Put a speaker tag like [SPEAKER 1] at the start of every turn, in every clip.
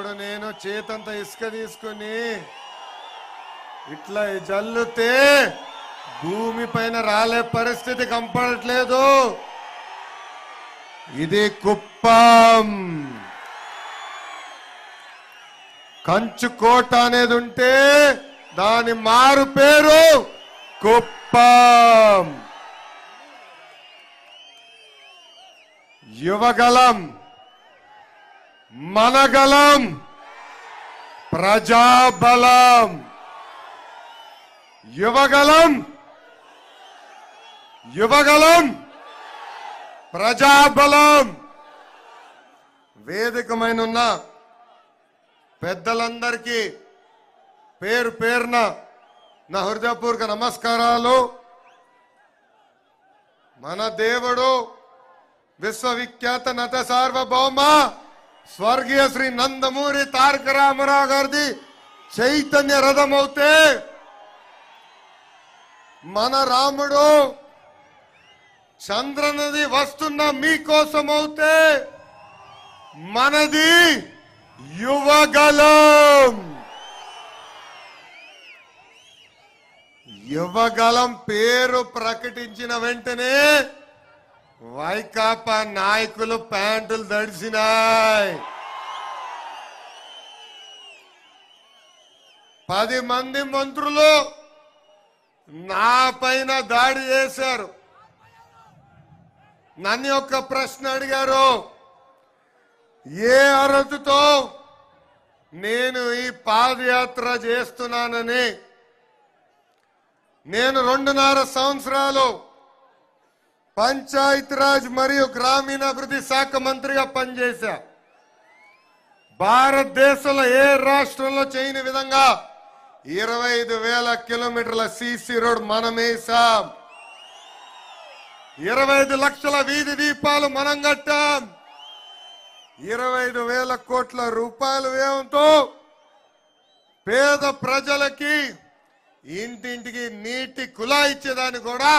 [SPEAKER 1] ఇప్పుడు నేను చేతంత ఇసుక తీసుకుని ఇట్లా జల్లుతే భూమి పైన రాలే పరిస్థితి కంపడట్లేదు ఇది కుప్పం కంచుకోట అనేది ఉంటే దాని మారు పేరు కుప్పం యువగలం మనగలం ప్రజాబలం యువగలం యువగలం ప్రజాబలం వేదికమైన పెద్దలందరికీ పేరు పేరున నా హృదయపూర్వక నమస్కారాలు మన దేవుడు విశ్వవిఖ్యాత నత సార్వభౌమ స్వర్గీయ శ్రీ నందమూరి తారక రామారావు గారిది చైతన్య రథం అవుతే మన రాముడు చంద్రనది వస్తున్న మీకోసం అవుతే మనది యువగలం యువగలం పేరు ప్రకటించిన వెంటనే వైకాపా నాయకులు ప్యాంటులు దడిచినాయి పది మంది మంత్రులు నా పైన దాడి చేశారు నన్ను ఒక్క ప్రశ్న అడిగారు ఏ అర్హతతో నేను ఈ పాదయాత్ర చేస్తున్నానని నేను రెండున్నర సంవత్సరాలు పంచాయతీరాజ్ మరియు గ్రామీణాభివృద్ధి శాఖ మంత్రిగా పనిచేశా భారతదేశంలో ఏ రాష్ట్రంలో చేయని విధంగా ఇరవై ఐదు వేల కిలోమీటర్ల సీసీ రోడ్ మనమేశాం ఇరవై ఐదు లక్షల వీధి దీపాలు మనం కట్టాం ఇరవై ఐదు వేల కోట్ల రూపాయల వ్యయంతో పేద ప్రజలకి ఇంటింటికి నీటి కులా ఇచ్చేదాన్ని కూడా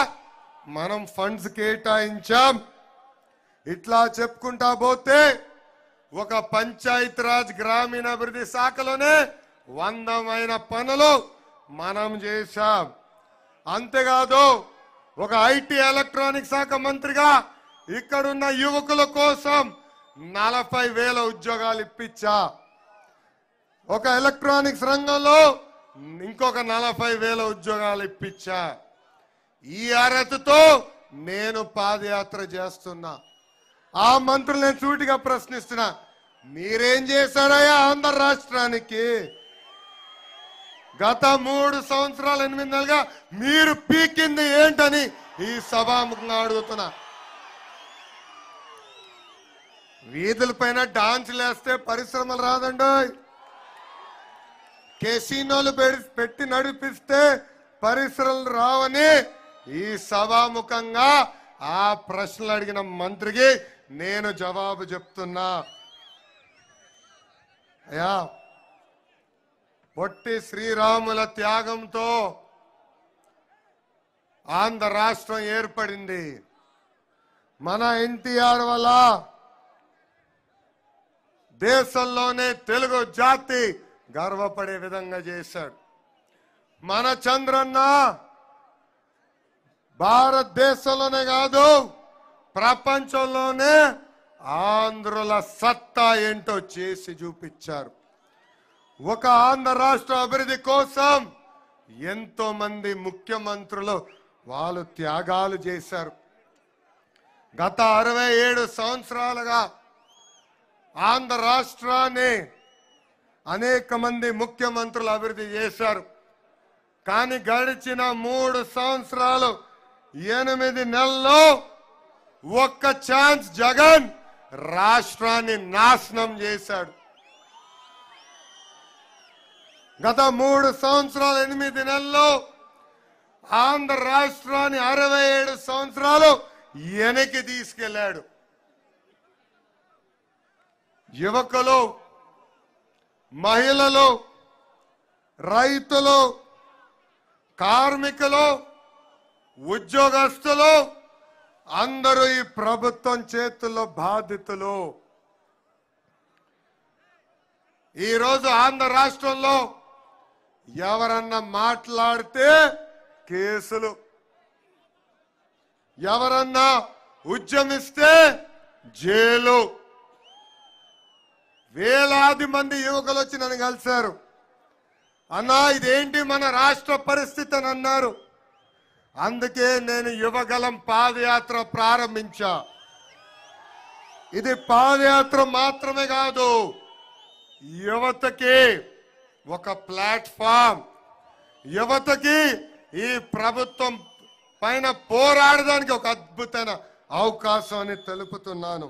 [SPEAKER 1] మనం ఫండ్స్ కేటాయించాం ఇట్లా చెప్పుకుంటా పోతే ఒక పంచాయతీరాజ్ గ్రామీణాభివృద్ధి శాఖలోనే వందమైన పనులు మనం చేశాం అంతేకాదు ఒక ఐటీ ఎలక్ట్రానిక్ శాఖ మంత్రిగా ఇక్కడున్న యువకుల కోసం నలభై వేల ఉద్యోగాలు ఇప్పించా ఒక ఎలక్ట్రానిక్స్ రంగంలో ఇంకొక నలభై వేల ఉద్యోగాలు ఇప్పించా ఈ అర్హతతో నేను పాదయాత్ర చేస్తున్నా ఆ మంత్రులు నేను చూటిగా ప్రశ్నిస్తున్నా మీరేం చేశారయ్యా ఆంధ్ర రాష్ట్రానికి గత మూడు సంవత్సరాల ఎనిమిది నెలలుగా మీరు పీకింది ఏంటని ఈ సభాముఖంగా అడుగుతున్నా వీధుల పైన డాన్స్ లేస్తే పరిశ్రమలు రాదండి కెసినోలు పెట్టి నడిపిస్తే పరిశ్రమలు రావని ఈ సభాముఖంగా ఆ ప్రశ్నలు అడిగిన మంత్రికి నేను జవాబు చెప్తున్నా అయ్యా పొట్టి శ్రీరాముల త్యాగంతో ఆంధ్ర రాష్ట్రం ఏర్పడింది మన ఎన్టీఆర్ వల్ల దేశంలోనే తెలుగు జాతి గర్వపడే విధంగా చేశాడు మన చంద్రన్న భారతదేశంలోనే కాదు ప్రపంచంలోనే ఆంధ్రుల సత్తా ఏంటో చేసి చూపించారు ఒక ఆంధ్ర రాష్ట్ర అభివృద్ధి కోసం ఎంతో మంది ముఖ్యమంత్రులు వాళ్ళు త్యాగాలు చేశారు గత అరవై ఏడు సంవత్సరాలుగా ఆంధ్ర రాష్ట్రాన్ని అనేక మంది ముఖ్యమంత్రులు అభివృద్ధి చేశారు కానీ గడిచిన మూడు సంవత్సరాలు ఎనిమిది నెలల్లో ఒక్క ఛాన్స్ జగన్ రాష్ట్రాన్ని నాశనం చేశాడు గత మూడు సంవత్సరాలు ఎనిమిది నెలల్లో ఆంధ్ర రాష్ట్రాన్ని అరవై ఏడు సంవత్సరాలు వెనక్కి తీసుకెళ్లాడు యువకులు మహిళలు రైతులు కార్మికులు ఉద్యోగస్తులు అందరూ ఈ ప్రభుత్వం చేతుల్లో బాధితులు ఈరోజు ఆంధ్ర రాష్ట్రంలో ఎవరన్నా మాట్లాడితే కేసులు ఎవరన్నా ఉద్యమిస్తే జైలు వేలాది మంది యువకులు వచ్చి నన్ను కలిశారు అన్నా ఇదేంటి మన రాష్ట్ర పరిస్థితి అని అన్నారు అందుకే నేను యువగలం పాదయాత్ర ప్రారంభించా ఇది పాదయాత్ర మాత్రమే కాదు యువతకి ఒక ప్లాట్ఫామ్ యువతకి ఈ ప్రభుత్వం పైన పోరాడడానికి ఒక అద్భుతమైన అవకాశం అని తెలుపుతున్నాను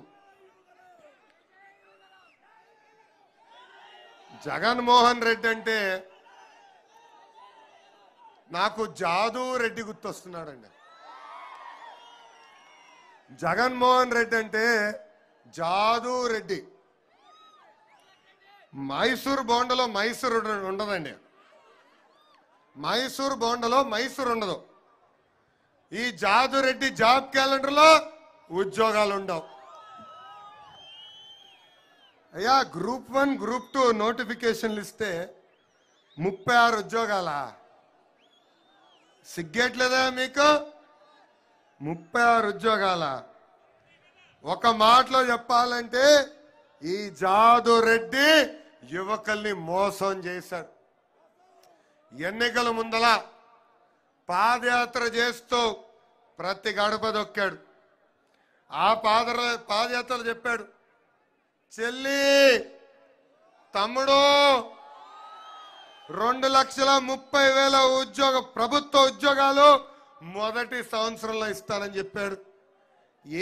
[SPEAKER 1] జగన్మోహన్ రెడ్డి అంటే నాకు జాదూ రెడ్డి గుర్తొస్తున్నాడండి జగన్మోహన్ రెడ్డి అంటే జాదూ రెడ్డి మైసూర్ బోండలో మైసూర్ ఉండదండి మైసూర్ బోండలో మైసూర్ ఉండదు ఈ రెడ్డి జాబ్ క్యాలెండర్లో ఉద్యోగాలు ఉండవు అయ్యా గ్రూప్ వన్ గ్రూప్ టూ నోటిఫికేషన్లు ఇస్తే ముప్పై ఆరు ఉద్యోగాలా సిగ్గేట్లేదా మీకు ముప్పై ఆరు ఉద్యోగాల ఒక మాటలో చెప్పాలంటే ఈ జాదు రెడ్డి యువకుల్ని మోసం చేశాడు ఎన్నికల ముందల పాదయాత్ర చేస్తూ ప్రతి గడప దొక్కాడు ఆ పాద పాదయాత్రలు చెప్పాడు చెల్లి తమ్ముడు రెండు లక్షల ముప్పై వేల ఉద్యోగ ప్రభుత్వ ఉద్యోగాలు మొదటి సంవత్సరంలో ఇస్తానని చెప్పాడు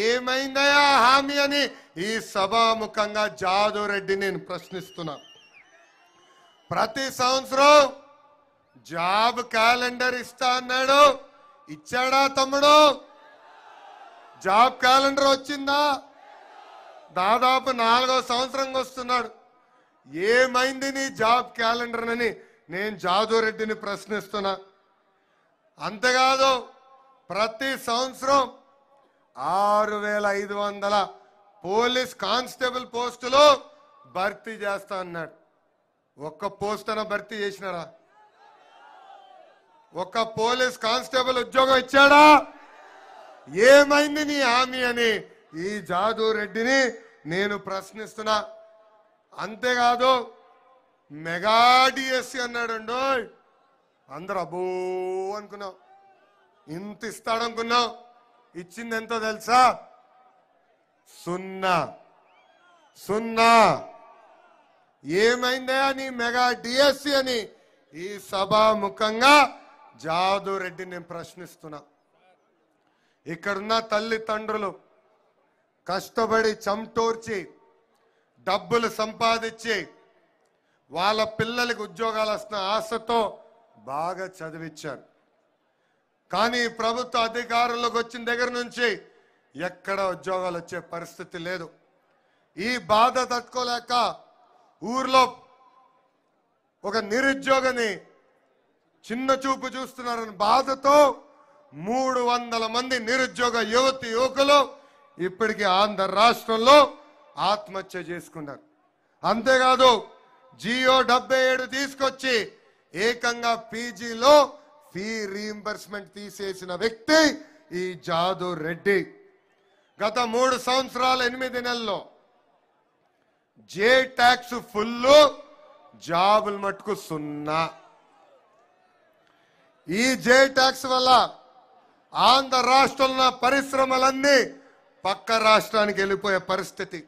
[SPEAKER 1] ఏమైందయా హామీ అని ఈ సభాముఖంగా జాదవ్ రెడ్డి నేను ప్రశ్నిస్తున్నా ప్రతి సంవత్సరం జాబ్ క్యాలెండర్ ఇస్తా అన్నాడు ఇచ్చాడా తమ్ముడు జాబ్ క్యాలెండర్ వచ్చిందా దాదాపు నాలుగో సంవత్సరంగా వస్తున్నాడు ఏమైంది నీ జాబ్ క్యాలెండర్ అని నేను రెడ్డిని ప్రశ్నిస్తున్నా అంతేకాదు ప్రతి సంవత్సరం ఆరు వేల ఐదు వందల పోలీస్ కానిస్టేబుల్ పోస్టులు భర్తీ చేస్తా అన్నాడు ఒక్క పోస్ట్ అన్న భర్తీ చేసినాడా ఒక్క పోలీస్ కానిస్టేబుల్ ఉద్యోగం ఇచ్చాడా ఏమైంది నీ హామీ అని ఈ జాదు రెడ్డిని నేను ప్రశ్నిస్తున్నా అంతేకాదు మెగా డిఎస్సి అన్నాడు అందరు అబ్బో అనుకున్నాం ఇంత ఇస్తాడనుకున్నాం ఇచ్చింది ఎంత తెలుసా సున్నా సున్నా ఏమైందే అని మెగా డిఎస్సి అని ఈ సభాముఖంగా జాదవ్ రెడ్డి నేను ప్రశ్నిస్తున్నా ఇక్కడున్న తల్లిదండ్రులు కష్టపడి చంటోర్చి డబ్బులు సంపాదించి వాళ్ళ పిల్లలకు ఉద్యోగాలు వస్తున్న ఆశతో బాగా చదివించారు కానీ ప్రభుత్వ అధికారంలోకి వచ్చిన దగ్గర నుంచి ఎక్కడ ఉద్యోగాలు వచ్చే పరిస్థితి లేదు ఈ బాధ తట్టుకోలేక ఊర్లో ఒక నిరుద్యోగని చిన్న చూపు చూస్తున్నారని బాధతో మూడు వందల మంది నిరుద్యోగ యువతి యువకులు ఇప్పటికీ ఆంధ్ర రాష్ట్రంలో ఆత్మహత్య చేసుకున్నారు అంతేకాదు జియో డెబ్బై ఏడు తీసుకొచ్చి ఏకంగా పీజీలో ఫీ రీఎంబర్స్మెంట్ తీసేసిన వ్యక్తి ఈ జాదు రెడ్డి గత మూడు సంవత్సరాల ఎనిమిది నెలల్లో జే ట్యాక్స్ ఫుల్ జాబులు మట్టుకు సున్నా ఈ జే ట్యాక్స్ వల్ల ఆంధ్ర రాష్ట్రంలో పరిశ్రమలన్నీ పక్క రాష్ట్రానికి వెళ్ళిపోయే పరిస్థితి